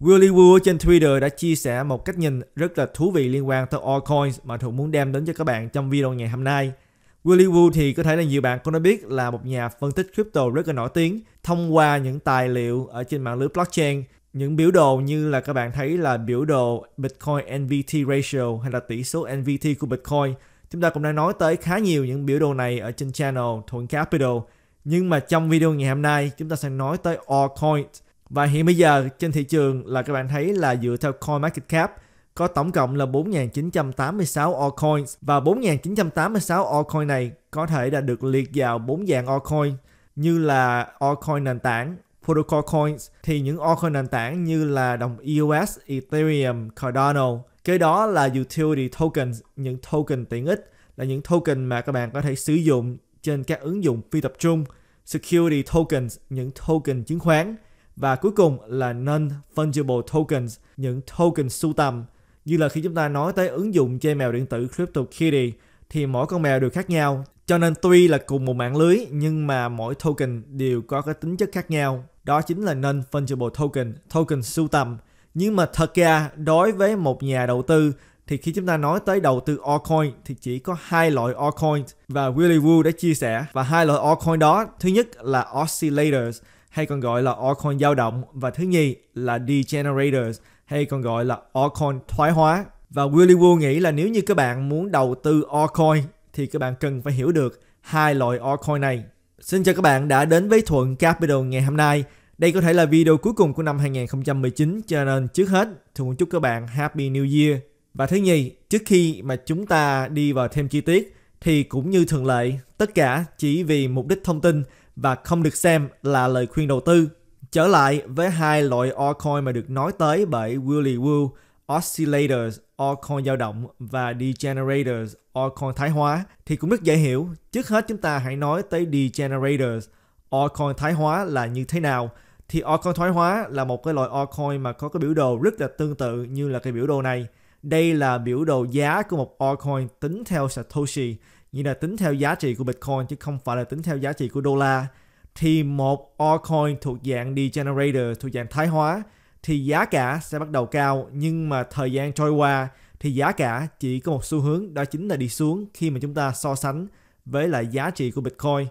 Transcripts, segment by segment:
Willie Wu trên Twitter đã chia sẻ một cách nhìn rất là thú vị liên quan tới altcoins mà Thuận muốn đem đến cho các bạn trong video ngày hôm nay. Willie Wu thì có thể là nhiều bạn cũng đã biết là một nhà phân tích crypto rất là nổi tiếng thông qua những tài liệu ở trên mạng lưới blockchain những biểu đồ như là các bạn thấy là biểu đồ Bitcoin NVT ratio hay là tỷ số NVT của Bitcoin. Chúng ta cũng đã nói tới khá nhiều những biểu đồ này ở trên channel Thuận Capital. Nhưng mà trong video ngày hôm nay chúng ta sẽ nói tới altcoins và hiện bây giờ trên thị trường là các bạn thấy là dựa theo CoinMarketCap có tổng cộng là 4.986 altcoins và 4.986 altcoin này có thể đã được liệt vào bốn dạng altcoin như là altcoin nền tảng, protocol coins thì những altcoin nền tảng như là đồng EOS, Ethereum, Cardano. Kế đó là utility tokens, những token tiện ích là những token mà các bạn có thể sử dụng trên các ứng dụng phi tập trung, security tokens, những token chứng khoán và cuối cùng là Non-Fungible Tokens, những token sưu tầm. Như là khi chúng ta nói tới ứng dụng chơi mèo điện tử CryptoKitty thì mỗi con mèo đều khác nhau. Cho nên tuy là cùng một mạng lưới nhưng mà mỗi token đều có cái tính chất khác nhau. Đó chính là Non-Fungible Token, token sưu tầm. Nhưng mà thật ra đối với một nhà đầu tư thì khi chúng ta nói tới đầu tư altcoin thì chỉ có hai loại altcoin và Willy Woo đã chia sẻ và hai loại altcoin đó thứ nhất là oscillators hay còn gọi là altcoin dao động và thứ nhì là degenerators hay còn gọi là altcoin thoái hóa. Và Willy Wu nghĩ là nếu như các bạn muốn đầu tư altcoin thì các bạn cần phải hiểu được hai loại altcoin này. Xin chào các bạn đã đến với Thuận Capital ngày hôm nay. Đây có thể là video cuối cùng của năm 2019 cho nên trước hết Thuận chúc các bạn Happy New Year. Và thứ nhì, trước khi mà chúng ta đi vào thêm chi tiết thì cũng như thường lệ, tất cả chỉ vì mục đích thông tin và không được xem là lời khuyên đầu tư. Trở lại với hai loại altcoin mà được nói tới bởi Willy Wu, Oscillators, altcoin dao động và Degenerators, altcoin thái hóa thì cũng rất dễ hiểu. Trước hết chúng ta hãy nói tới Degenerators, altcoin thái hóa là như thế nào. Thì altcoin thái hóa là một cái loại altcoin mà có cái biểu đồ rất là tương tự như là cái biểu đồ này. Đây là biểu đồ giá của một altcoin tính theo Satoshi như là tính theo giá trị của Bitcoin chứ không phải là tính theo giá trị của đô la thì một altcoin thuộc dạng degenerator thuộc dạng thái hóa thì giá cả sẽ bắt đầu cao nhưng mà thời gian trôi qua thì giá cả chỉ có một xu hướng đó chính là đi xuống khi mà chúng ta so sánh với lại giá trị của Bitcoin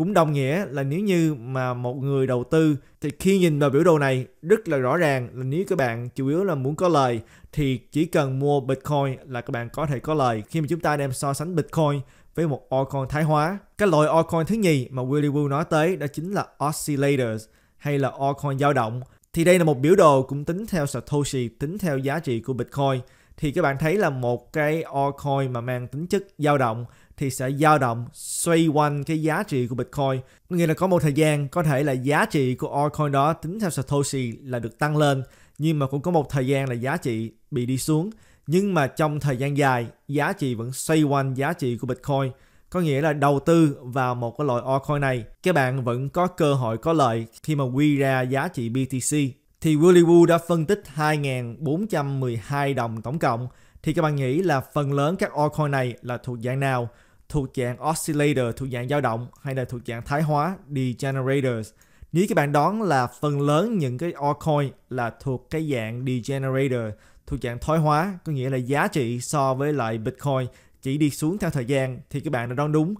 cũng đồng nghĩa là nếu như mà một người đầu tư thì khi nhìn vào biểu đồ này rất là rõ ràng là nếu các bạn chủ yếu là muốn có lời thì chỉ cần mua Bitcoin là các bạn có thể có lời khi mà chúng ta đem so sánh Bitcoin với một altcoin thái hóa. Cái loại altcoin thứ nhì mà Willy Woo nói tới đó chính là oscillators hay là altcoin dao động. Thì đây là một biểu đồ cũng tính theo Satoshi, tính theo giá trị của Bitcoin. Thì các bạn thấy là một cái altcoin mà mang tính chất dao động thì sẽ dao động xoay quanh cái giá trị của Bitcoin. Nghĩa là có một thời gian có thể là giá trị của altcoin đó tính theo Satoshi là được tăng lên nhưng mà cũng có một thời gian là giá trị bị đi xuống. Nhưng mà trong thời gian dài giá trị vẫn xoay quanh giá trị của Bitcoin. Có nghĩa là đầu tư vào một cái loại altcoin này các bạn vẫn có cơ hội có lợi khi mà quy ra giá trị BTC. Thì Willy Woo đã phân tích 2.412 đồng tổng cộng thì các bạn nghĩ là phần lớn các altcoin này là thuộc dạng nào? thuộc dạng oscillator thuộc dạng dao động hay là thuộc dạng thái hóa degenerators nếu các bạn đoán là phần lớn những cái altcoin là thuộc cái dạng degenerator thuộc dạng thoái hóa có nghĩa là giá trị so với lại bitcoin chỉ đi xuống theo thời gian thì các bạn đã đoán đúng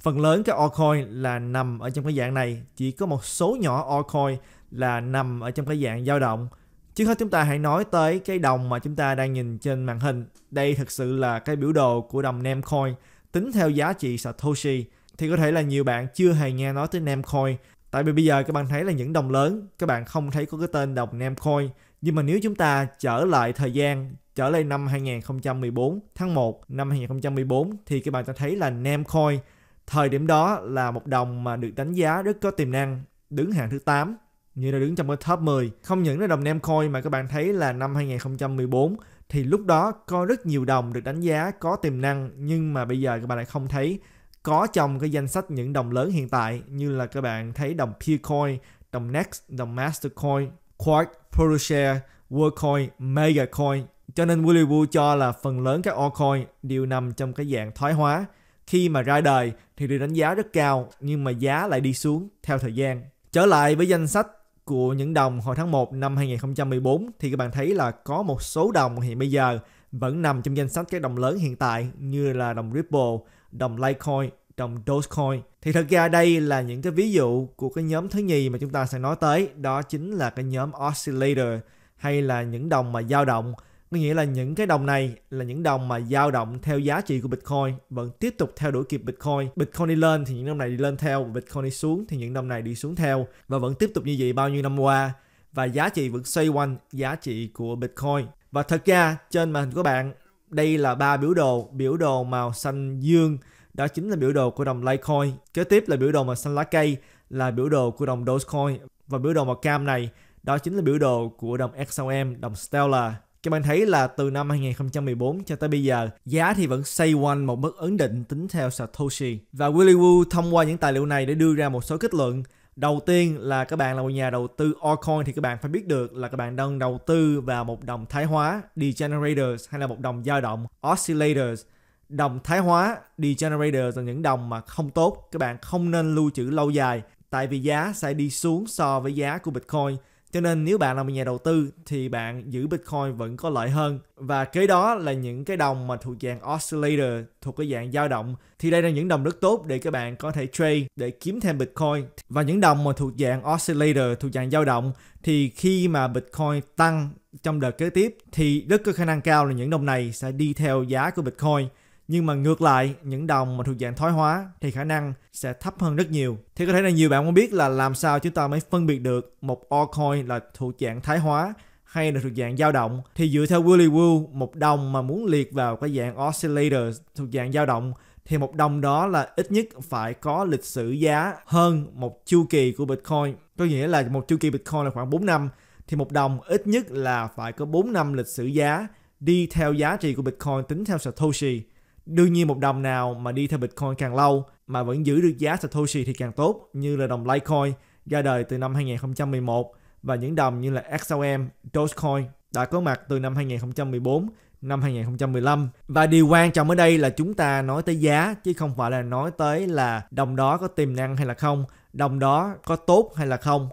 phần lớn các altcoin là nằm ở trong cái dạng này chỉ có một số nhỏ altcoin là nằm ở trong cái dạng dao động Trước hết chúng ta hãy nói tới cái đồng mà chúng ta đang nhìn trên màn hình. Đây thực sự là cái biểu đồ của đồng Namcoin tính theo giá trị Satoshi thì có thể là nhiều bạn chưa hề nghe nói tới Namcoin tại vì bây giờ các bạn thấy là những đồng lớn các bạn không thấy có cái tên đồng Namcoin nhưng mà nếu chúng ta trở lại thời gian trở lại năm 2014 tháng 1 năm 2014 thì các bạn sẽ thấy là Namcoin thời điểm đó là một đồng mà được đánh giá rất có tiềm năng đứng hạng thứ 8 như là đứng trong cái top 10. Không những là đồng nem coin mà các bạn thấy là năm 2014 thì lúc đó có rất nhiều đồng được đánh giá có tiềm năng nhưng mà bây giờ các bạn lại không thấy có trong cái danh sách những đồng lớn hiện tại như là các bạn thấy đồng Peercoin, đồng Next, đồng Mastercoin, Quark, ProShare, WorldCoin, MegaCoin. Cho nên Willy Woo cho là phần lớn các altcoin đều nằm trong cái dạng thoái hóa. Khi mà ra đời thì được đánh giá rất cao nhưng mà giá lại đi xuống theo thời gian. Trở lại với danh sách của những đồng hồi tháng 1 năm 2014 thì các bạn thấy là có một số đồng hiện bây giờ vẫn nằm trong danh sách các đồng lớn hiện tại như là đồng Ripple, đồng Litecoin, đồng Dogecoin. Thì thật ra đây là những cái ví dụ của cái nhóm thứ nhì mà chúng ta sẽ nói tới, đó chính là cái nhóm Oscillator hay là những đồng mà dao động có nghĩa là những cái đồng này là những đồng mà dao động theo giá trị của Bitcoin vẫn tiếp tục theo đuổi kịp Bitcoin. Bitcoin đi lên thì những đồng này đi lên theo, Bitcoin đi xuống thì những đồng này đi xuống theo và vẫn tiếp tục như vậy bao nhiêu năm qua và giá trị vẫn xoay quanh giá trị của Bitcoin. Và thật ra trên màn hình của bạn đây là ba biểu đồ, biểu đồ màu xanh dương đó chính là biểu đồ của đồng Litecoin. Kế tiếp là biểu đồ màu xanh lá cây là biểu đồ của đồng Dogecoin và biểu đồ màu cam này đó chính là biểu đồ của đồng XLM, đồng Stellar. Các bạn thấy là từ năm 2014 cho tới bây giờ, giá thì vẫn xoay quanh một mức ấn định tính theo Satoshi. Và Willy Wu thông qua những tài liệu này để đưa ra một số kết luận. Đầu tiên là các bạn là một nhà đầu tư altcoin thì các bạn phải biết được là các bạn đang đầu tư vào một đồng thái hóa degenerators hay là một đồng dao động oscillators. Đồng thái hóa degenerators là những đồng mà không tốt, các bạn không nên lưu trữ lâu dài tại vì giá sẽ đi xuống so với giá của Bitcoin cho nên nếu bạn là một nhà đầu tư thì bạn giữ Bitcoin vẫn có lợi hơn. Và kế đó là những cái đồng mà thuộc dạng oscillator, thuộc cái dạng dao động. Thì đây là những đồng rất tốt để các bạn có thể trade để kiếm thêm Bitcoin. Và những đồng mà thuộc dạng oscillator, thuộc dạng dao động thì khi mà Bitcoin tăng trong đợt kế tiếp thì rất có khả năng cao là những đồng này sẽ đi theo giá của Bitcoin nhưng mà ngược lại những đồng mà thuộc dạng thoái hóa thì khả năng sẽ thấp hơn rất nhiều thì có thể là nhiều bạn muốn biết là làm sao chúng ta mới phân biệt được một altcoin là thuộc dạng thái hóa hay là thuộc dạng dao động thì dựa theo Willy Woo một đồng mà muốn liệt vào cái dạng oscillator thuộc dạng dao động thì một đồng đó là ít nhất phải có lịch sử giá hơn một chu kỳ của Bitcoin có nghĩa là một chu kỳ Bitcoin là khoảng 4 năm thì một đồng ít nhất là phải có 4 năm lịch sử giá đi theo giá trị của Bitcoin tính theo Satoshi Đương nhiên một đồng nào mà đi theo Bitcoin càng lâu mà vẫn giữ được giá Satoshi thì càng tốt như là đồng Litecoin ra đời từ năm 2011 và những đồng như là XLM, Dogecoin đã có mặt từ năm 2014, năm 2015. Và điều quan trọng ở đây là chúng ta nói tới giá chứ không phải là nói tới là đồng đó có tiềm năng hay là không, đồng đó có tốt hay là không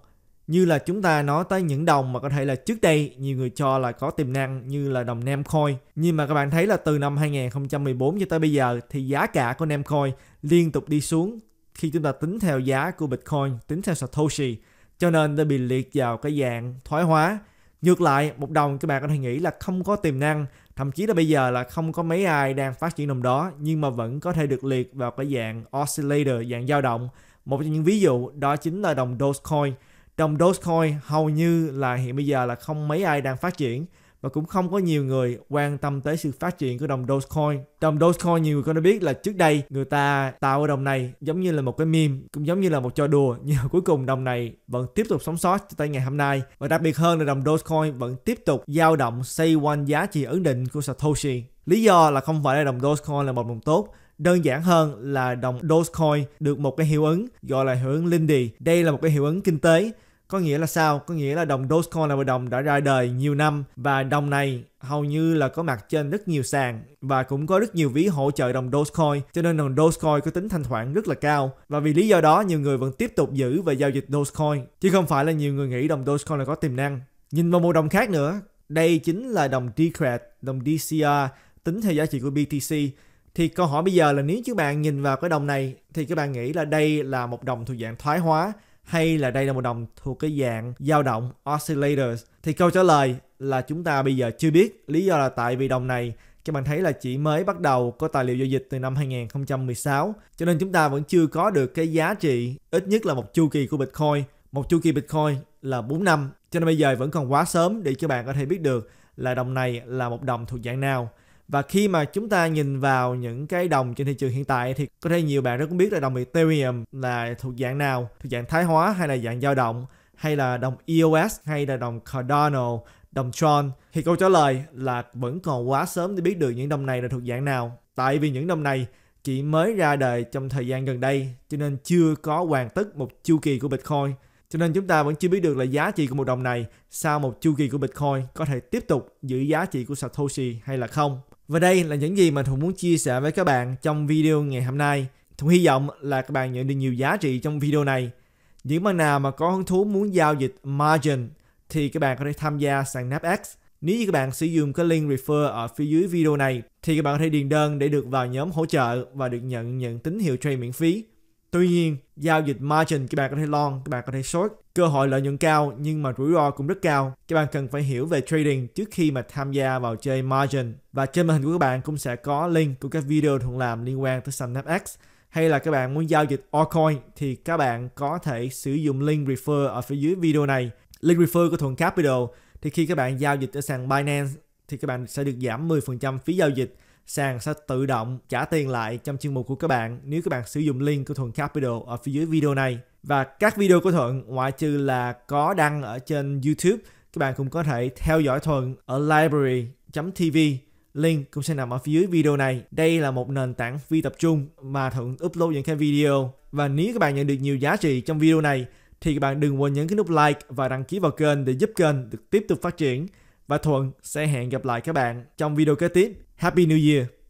như là chúng ta nói tới những đồng mà có thể là trước đây nhiều người cho là có tiềm năng như là đồng nem khôi nhưng mà các bạn thấy là từ năm 2014 cho tới bây giờ thì giá cả của nem khôi liên tục đi xuống khi chúng ta tính theo giá của bitcoin tính theo satoshi cho nên đã bị liệt vào cái dạng thoái hóa ngược lại một đồng các bạn có thể nghĩ là không có tiềm năng thậm chí là bây giờ là không có mấy ai đang phát triển đồng đó nhưng mà vẫn có thể được liệt vào cái dạng oscillator dạng dao động một trong những ví dụ đó chính là đồng dogecoin đồng Dogecoin hầu như là hiện bây giờ là không mấy ai đang phát triển và cũng không có nhiều người quan tâm tới sự phát triển của đồng Dogecoin. Đồng Dogecoin nhiều người có biết là trước đây người ta tạo cái đồng này giống như là một cái meme, cũng giống như là một trò đùa nhưng mà cuối cùng đồng này vẫn tiếp tục sống sót cho tới ngày hôm nay. Và đặc biệt hơn là đồng Dogecoin vẫn tiếp tục dao động xoay quanh giá trị ấn định của Satoshi. Lý do là không phải là đồng Dogecoin là một đồng tốt Đơn giản hơn là đồng Dogecoin được một cái hiệu ứng gọi là hiệu ứng Lindy. Đây là một cái hiệu ứng kinh tế có nghĩa là sao? Có nghĩa là đồng Dogecoin là một đồng đã ra đời nhiều năm và đồng này hầu như là có mặt trên rất nhiều sàn và cũng có rất nhiều ví hỗ trợ đồng Dogecoin cho nên đồng Dogecoin có tính thanh khoản rất là cao và vì lý do đó nhiều người vẫn tiếp tục giữ và giao dịch Dogecoin chứ không phải là nhiều người nghĩ đồng Dogecoin là có tiềm năng. Nhìn vào một đồng khác nữa, đây chính là đồng Decred, đồng DCR tính theo giá trị của BTC thì câu hỏi bây giờ là nếu các bạn nhìn vào cái đồng này thì các bạn nghĩ là đây là một đồng thuộc dạng thoái hóa hay là đây là một đồng thuộc cái dạng dao động oscillators thì câu trả lời là chúng ta bây giờ chưa biết lý do là tại vì đồng này các bạn thấy là chỉ mới bắt đầu có tài liệu giao dịch từ năm 2016 cho nên chúng ta vẫn chưa có được cái giá trị ít nhất là một chu kỳ của Bitcoin một chu kỳ Bitcoin là 4 năm cho nên bây giờ vẫn còn quá sớm để các bạn có thể biết được là đồng này là một đồng thuộc dạng nào và khi mà chúng ta nhìn vào những cái đồng trên thị trường hiện tại thì có thể nhiều bạn rất cũng biết là đồng Ethereum là thuộc dạng nào thuộc dạng thái hóa hay là dạng dao động hay là đồng EOS hay là đồng Cardano đồng Tron thì câu trả lời là vẫn còn quá sớm để biết được những đồng này là thuộc dạng nào tại vì những đồng này chỉ mới ra đời trong thời gian gần đây cho nên chưa có hoàn tất một chu kỳ của Bitcoin cho nên chúng ta vẫn chưa biết được là giá trị của một đồng này sau một chu kỳ của Bitcoin có thể tiếp tục giữ giá trị của Satoshi hay là không. Và đây là những gì mà Thuận muốn chia sẻ với các bạn trong video ngày hôm nay. Thuận hy vọng là các bạn nhận được nhiều giá trị trong video này. Những bạn nào mà có hứng thú muốn giao dịch margin thì các bạn có thể tham gia sàn NAPX. Nếu như các bạn sử dụng cái link refer ở phía dưới video này thì các bạn có thể điền đơn để được vào nhóm hỗ trợ và được nhận những tín hiệu trade miễn phí. Tuy nhiên, giao dịch margin các bạn có thể long, các bạn có thể short, cơ hội lợi nhuận cao nhưng mà rủi ro cũng rất cao. Các bạn cần phải hiểu về trading trước khi mà tham gia vào chơi margin. Và trên màn hình của các bạn cũng sẽ có link của các video thường làm liên quan tới sàn SunApX hay là các bạn muốn giao dịch altcoin thì các bạn có thể sử dụng link refer ở phía dưới video này. Link refer của Thuận Capital thì khi các bạn giao dịch ở sàn Binance thì các bạn sẽ được giảm 10% phí giao dịch sàn sẽ tự động trả tiền lại trong chuyên mục của các bạn nếu các bạn sử dụng link của Thuận Capital ở phía dưới video này. Và các video của Thuận ngoại trừ là có đăng ở trên YouTube, các bạn cũng có thể theo dõi Thuận ở library.tv. Link cũng sẽ nằm ở phía dưới video này. Đây là một nền tảng phi tập trung mà Thuận upload những cái video. Và nếu các bạn nhận được nhiều giá trị trong video này thì các bạn đừng quên nhấn cái nút like và đăng ký vào kênh để giúp kênh được tiếp tục phát triển. Và Thuận sẽ hẹn gặp lại các bạn trong video kế tiếp. Happy New Year.